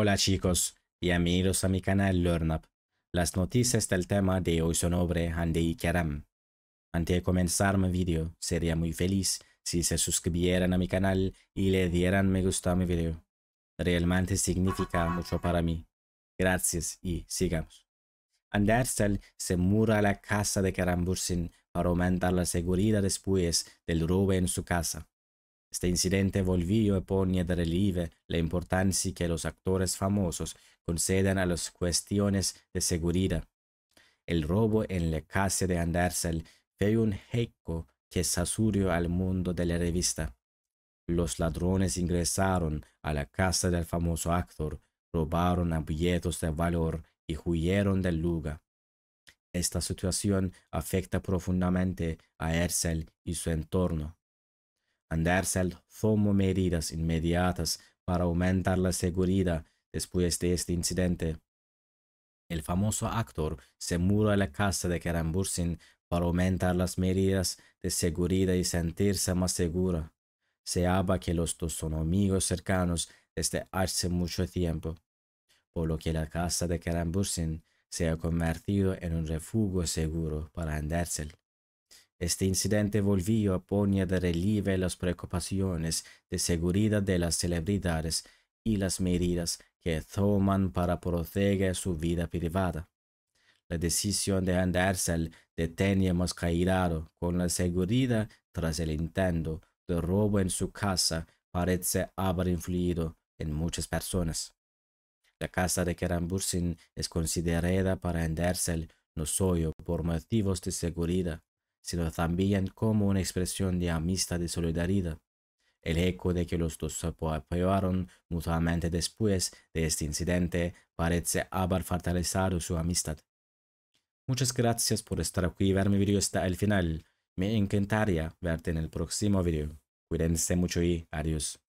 Hola chicos y amigos a mi canal LearnUp. Las noticias del tema de hoy son sobre Andy Karam. Antes de comenzar mi vídeo, sería muy feliz si se suscribieran a mi canal y le dieran me gusta a mi vídeo. Realmente significa mucho para mí. Gracias y sigamos. Andersel se muda a la casa de Karam Bursin para aumentar la seguridad después del robo en su casa. Este incidente volvió a poner de relieve la importancia que los actores famosos conceden a las cuestiones de seguridad. El robo en la casa de Andersen fue un eco que sasurió al mundo de la revista. Los ladrones ingresaron a la casa del famoso actor, robaron objetos de valor y huyeron del lugar. Esta situación afecta profundamente a Ersel y su entorno andarse tomó tomo medidas inmediatas para aumentar la seguridad después de este incidente. El famoso actor se mudó a la casa de Karambursin para aumentar las medidas de seguridad y sentirse más seguro. Se habla que los dos son amigos cercanos desde hace mucho tiempo, por lo que la casa de Karambursin se ha convertido en un refugio seguro para Andersel. Este incidente volvió a poner de relieve las preocupaciones de seguridad de las celebridades y las medidas que toman para proteger su vida privada. La decisión de Andersen de teníamos caído con la seguridad tras el intento de robo en su casa parece haber influido en muchas personas. La casa de Kerambursin es considerada para Andersen no solo por motivos de seguridad, sino también como una expresión de amistad y solidaridad. El eco de que los dos se apoyaron mutuamente después de este incidente parece haber fortalecido su amistad. Muchas gracias por estar aquí y ver mi video hasta el final. Me encantaría verte en el próximo video. Cuídense mucho y adiós.